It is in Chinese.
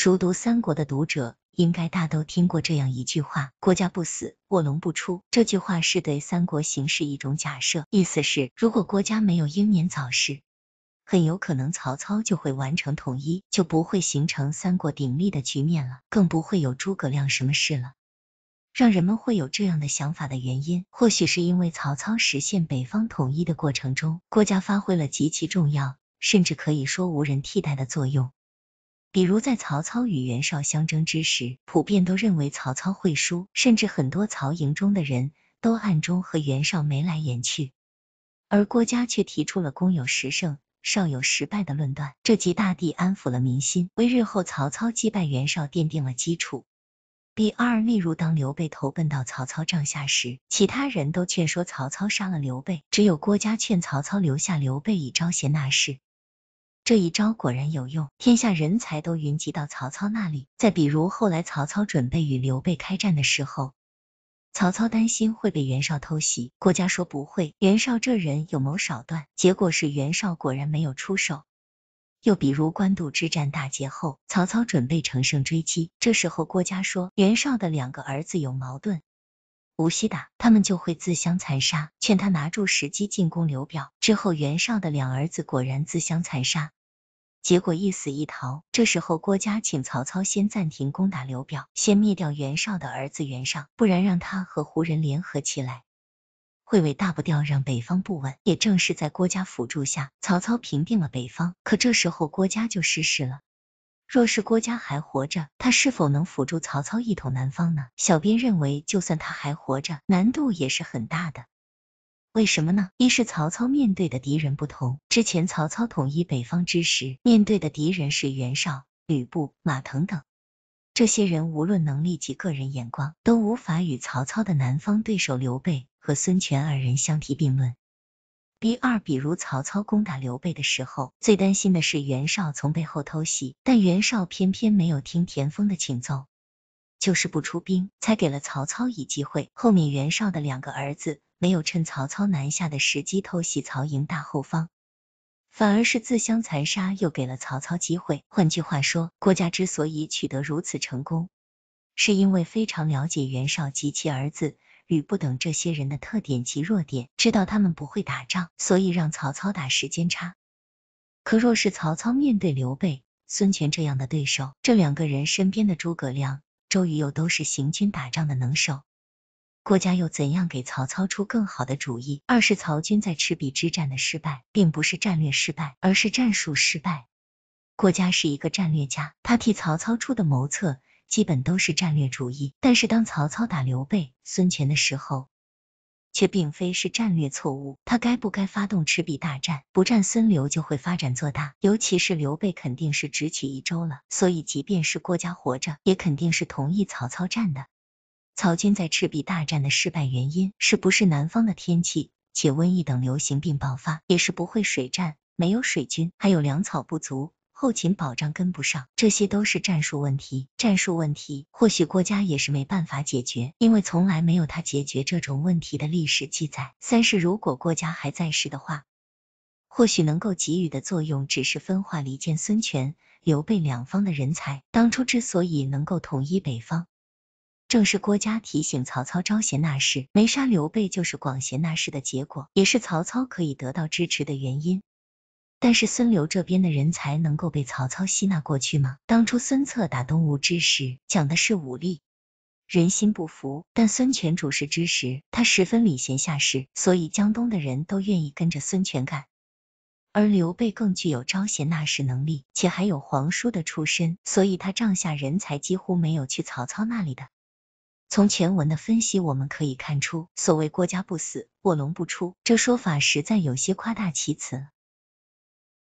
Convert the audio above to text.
熟读三国的读者，应该大都听过这样一句话：“郭嘉不死，卧龙不出。”这句话是对三国形势一种假设，意思是如果郭嘉没有英年早逝，很有可能曹操就会完成统一，就不会形成三国鼎立的局面了，更不会有诸葛亮什么事了。让人们会有这样的想法的原因，或许是因为曹操实现北方统一的过程中，郭嘉发挥了极其重要，甚至可以说无人替代的作用。比如在曹操与袁绍相争之时，普遍都认为曹操会输，甚至很多曹营中的人都暗中和袁绍眉来眼去，而郭嘉却提出了“公有十胜，少有十败”的论断，这极大地安抚了民心，为日后曹操击败袁绍奠定了基础。第二例如当刘备投奔到曹操帐下时，其他人都劝说曹操杀了刘备，只有郭嘉劝曹操留下刘备以招贤纳士。这一招果然有用，天下人才都云集到曹操那里。再比如后来曹操准备与刘备开战的时候，曹操担心会被袁绍偷袭，郭嘉说不会，袁绍这人有谋少断。结果是袁绍果然没有出手。又比如官渡之战大捷后，曹操准备乘胜追击，这时候郭嘉说袁绍的两个儿子有矛盾，无需打，他们就会自相残杀，劝他拿住时机进攻刘表。之后袁绍的两儿子果然自相残杀。结果一死一逃。这时候郭嘉请曹操先暂停攻打刘表，先灭掉袁绍的儿子袁尚，不然让他和胡人联合起来，会为大不掉让北方不稳。也正是在郭嘉辅助下，曹操平定了北方。可这时候郭嘉就失势了。若是郭嘉还活着，他是否能辅助曹操一统南方呢？小编认为，就算他还活着，难度也是很大的。为什么呢？一是曹操面对的敌人不同，之前曹操统一北方之时，面对的敌人是袁绍、吕布、马腾等，这些人无论能力及个人眼光，都无法与曹操的南方对手刘备和孙权二人相提并论。B 二，比如曹操攻打刘备的时候，最担心的是袁绍从背后偷袭，但袁绍偏偏没有听田丰的请奏，就是不出兵，才给了曹操以机会。后面袁绍的两个儿子。没有趁曹操南下的时机偷袭曹营大后方，反而是自相残杀，又给了曹操机会。换句话说，郭嘉之所以取得如此成功，是因为非常了解袁绍及其儿子吕布等这些人的特点及弱点，知道他们不会打仗，所以让曹操打时间差。可若是曹操面对刘备、孙权这样的对手，这两个人身边的诸葛亮、周瑜又都是行军打仗的能手。郭嘉又怎样给曹操出更好的主意？二是曹军在赤壁之战的失败，并不是战略失败，而是战术失败。郭嘉是一个战略家，他替曹操出的谋策基本都是战略主义，但是当曹操打刘备、孙权的时候，却并非是战略错误。他该不该发动赤壁大战？不战孙刘就会发展做大，尤其是刘备肯定是只取益州了，所以即便是郭嘉活着，也肯定是同意曹操战的。曹军在赤壁大战的失败原因，是不是南方的天气且瘟疫等流行病爆发，也是不会水战，没有水军，还有粮草不足，后勤保障跟不上，这些都是战术问题。战术问题，或许郭嘉也是没办法解决，因为从来没有他解决这种问题的历史记载。三是，如果郭嘉还在世的话，或许能够给予的作用只是分化离间孙权、刘备两方的人才。当初之所以能够统一北方。正是郭嘉提醒曹操招贤纳士，没杀刘备就是广贤纳士的结果，也是曹操可以得到支持的原因。但是孙刘这边的人才能够被曹操吸纳过去吗？当初孙策打东吴之时，讲的是武力，人心不服；但孙权主事之时，他十分礼贤下士，所以江东的人都愿意跟着孙权干。而刘备更具有招贤纳士能力，且还有皇叔的出身，所以他帐下人才几乎没有去曹操那里的。从全文的分析，我们可以看出，所谓“郭嘉不死，卧龙不出”，这说法实在有些夸大其词